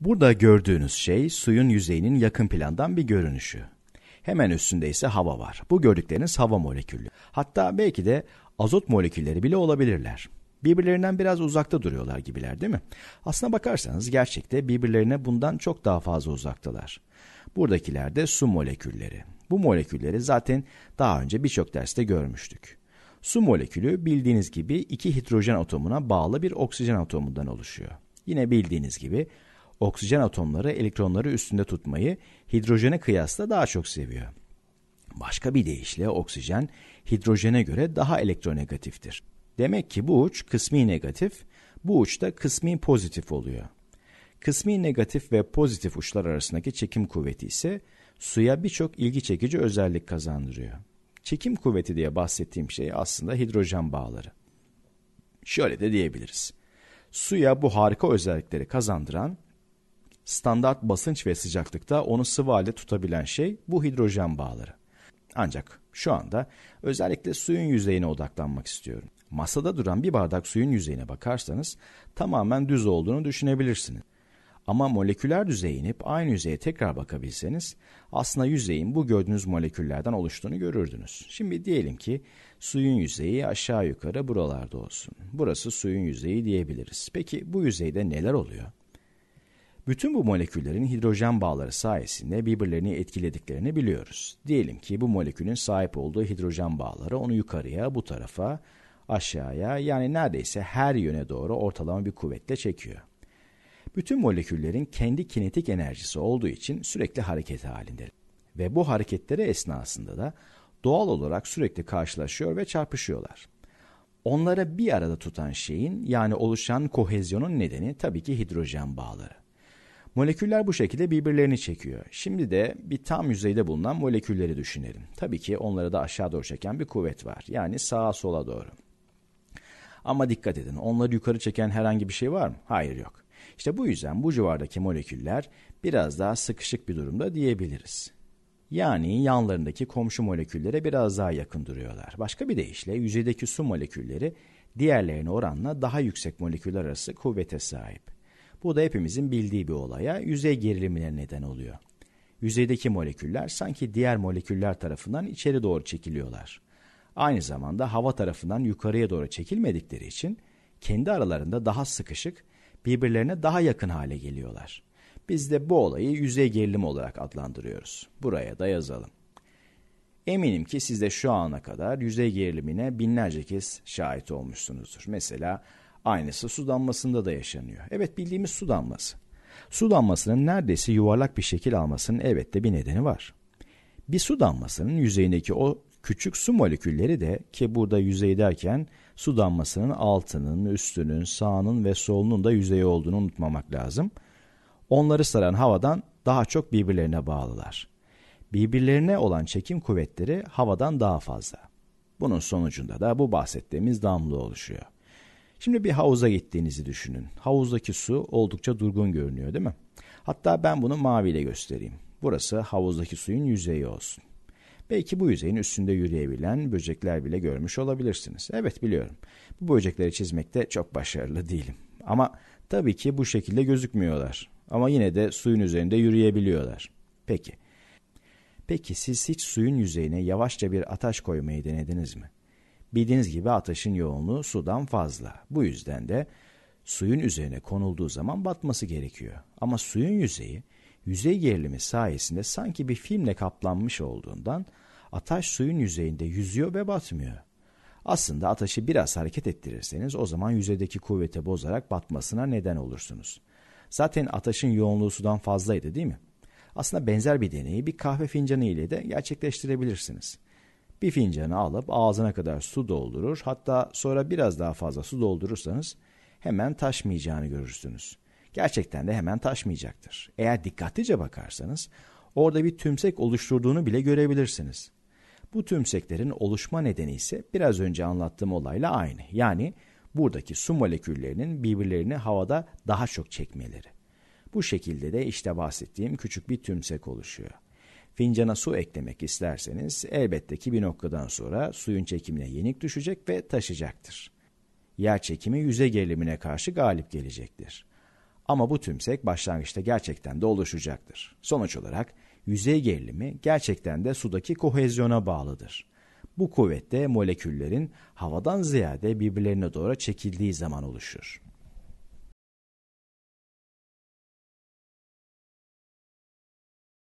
Burada gördüğünüz şey suyun yüzeyinin yakın plandan bir görünüşü. Hemen üstünde ise hava var. Bu gördükleriniz hava molekülü. Hatta belki de azot molekülleri bile olabilirler. Birbirlerinden biraz uzakta duruyorlar gibiler değil mi? Aslına bakarsanız gerçekte birbirlerine bundan çok daha fazla uzaktalar. Buradakiler de su molekülleri. Bu molekülleri zaten daha önce birçok derste görmüştük. Su molekülü bildiğiniz gibi iki hidrojen atomuna bağlı bir oksijen atomundan oluşuyor. Yine bildiğiniz gibi oksijen atomları elektronları üstünde tutmayı hidrojene kıyasla daha çok seviyor. Başka bir deyişle oksijen hidrojene göre daha elektronegatiftir. Demek ki bu uç kısmi negatif, bu uç da kısmi pozitif oluyor. Kısmi negatif ve pozitif uçlar arasındaki çekim kuvveti ise suya birçok ilgi çekici özellik kazandırıyor. Çekim kuvveti diye bahsettiğim şey aslında hidrojen bağları. Şöyle de diyebiliriz. Suya bu harika özellikleri kazandıran standart basınç ve sıcaklıkta onu sıvı halde tutabilen şey bu hidrojen bağları. Ancak şu anda özellikle suyun yüzeyine odaklanmak istiyorum. Masada duran bir bardak suyun yüzeyine bakarsanız tamamen düz olduğunu düşünebilirsiniz. Ama moleküler düzeye inip aynı yüzeye tekrar bakabilseniz aslında yüzeyin bu gördüğünüz moleküllerden oluştuğunu görürdünüz. Şimdi diyelim ki suyun yüzeyi aşağı yukarı buralarda olsun. Burası suyun yüzeyi diyebiliriz. Peki bu yüzeyde neler oluyor? Bütün bu moleküllerin hidrojen bağları sayesinde birbirlerini etkilediklerini biliyoruz. Diyelim ki bu molekülün sahip olduğu hidrojen bağları onu yukarıya, bu tarafa, aşağıya yani neredeyse her yöne doğru ortalama bir kuvvetle çekiyor. Bütün moleküllerin kendi kinetik enerjisi olduğu için sürekli hareket halinde ve bu hareketleri esnasında da doğal olarak sürekli karşılaşıyor ve çarpışıyorlar. Onlara bir arada tutan şeyin yani oluşan kohezyonun nedeni tabii ki hidrojen bağları. Moleküller bu şekilde birbirlerini çekiyor. Şimdi de bir tam yüzeyde bulunan molekülleri düşünelim. Tabii ki onları da aşağı doğru çeken bir kuvvet var. Yani sağa sola doğru. Ama dikkat edin onları yukarı çeken herhangi bir şey var mı? Hayır yok. İşte bu yüzden bu civardaki moleküller biraz daha sıkışık bir durumda diyebiliriz. Yani yanlarındaki komşu moleküllere biraz daha yakın duruyorlar. Başka bir deyişle yüzeydeki su molekülleri diğerlerine oranla daha yüksek moleküller arası kuvvete sahip. Bu da hepimizin bildiği bir olaya yüzey gerilimine neden oluyor. Yüzeydeki moleküller sanki diğer moleküller tarafından içeri doğru çekiliyorlar. Aynı zamanda hava tarafından yukarıya doğru çekilmedikleri için kendi aralarında daha sıkışık, birbirlerine daha yakın hale geliyorlar. Biz de bu olayı yüzey gerilimi olarak adlandırıyoruz. Buraya da yazalım. Eminim ki siz de şu ana kadar yüzey gerilimine binlerce kez şahit olmuşsunuzdur. Mesela Aynısı su damlasında da yaşanıyor. Evet bildiğimiz su damlası. Su damlasının neredeyse yuvarlak bir şekil almasının elbette bir nedeni var. Bir su damlasının yüzeyindeki o küçük su molekülleri de ki burada yüzey derken su damlasının altının, üstünün, sağının ve solunun da yüzeyi olduğunu unutmamak lazım. Onları saran havadan daha çok birbirlerine bağlılar. Birbirlerine olan çekim kuvvetleri havadan daha fazla. Bunun sonucunda da bu bahsettiğimiz damla oluşuyor. Şimdi bir havuza gittiğinizi düşünün. Havuzdaki su oldukça durgun görünüyor değil mi? Hatta ben bunu maviyle göstereyim. Burası havuzdaki suyun yüzeyi olsun. Belki bu yüzeyin üstünde yürüyebilen böcekler bile görmüş olabilirsiniz. Evet biliyorum. Bu böcekleri çizmekte çok başarılı değilim. Ama tabii ki bu şekilde gözükmüyorlar. Ama yine de suyun üzerinde yürüyebiliyorlar. Peki. Peki siz hiç suyun yüzeyine yavaşça bir ataş koymayı denediniz mi? Bildiğiniz gibi ateşin yoğunluğu sudan fazla. Bu yüzden de suyun üzerine konulduğu zaman batması gerekiyor. Ama suyun yüzeyi yüzey gerilimi sayesinde sanki bir filmle kaplanmış olduğundan ataş suyun yüzeyinde yüzüyor ve batmıyor. Aslında ataşı biraz hareket ettirirseniz o zaman yüzeydeki kuvvete bozarak batmasına neden olursunuz. Zaten ataşın yoğunluğu sudan fazlaydı değil mi? Aslında benzer bir deneyi bir kahve fincanı ile de gerçekleştirebilirsiniz bir fincanı alıp ağzına kadar su doldurur. Hatta sonra biraz daha fazla su doldurursanız hemen taşmayacağını görürsünüz. Gerçekten de hemen taşmayacaktır. Eğer dikkatlice bakarsanız orada bir tümsek oluşturduğunu bile görebilirsiniz. Bu tümseklerin oluşma nedeni ise biraz önce anlattığım olayla aynı. Yani buradaki su moleküllerinin birbirlerini havada daha çok çekmeleri. Bu şekilde de işte bahsettiğim küçük bir tümsek oluşuyor. Fincana su eklemek isterseniz elbette ki bir noktadan sonra suyun çekimine yenik düşecek ve taşacaktır. Yer çekimi yüze gerilimine karşı galip gelecektir. Ama bu tümsek başlangıçta gerçekten de oluşacaktır. Sonuç olarak yüzey gerilimi gerçekten de sudaki kohezyona bağlıdır. Bu kuvvette moleküllerin havadan ziyade birbirlerine doğru çekildiği zaman oluşur.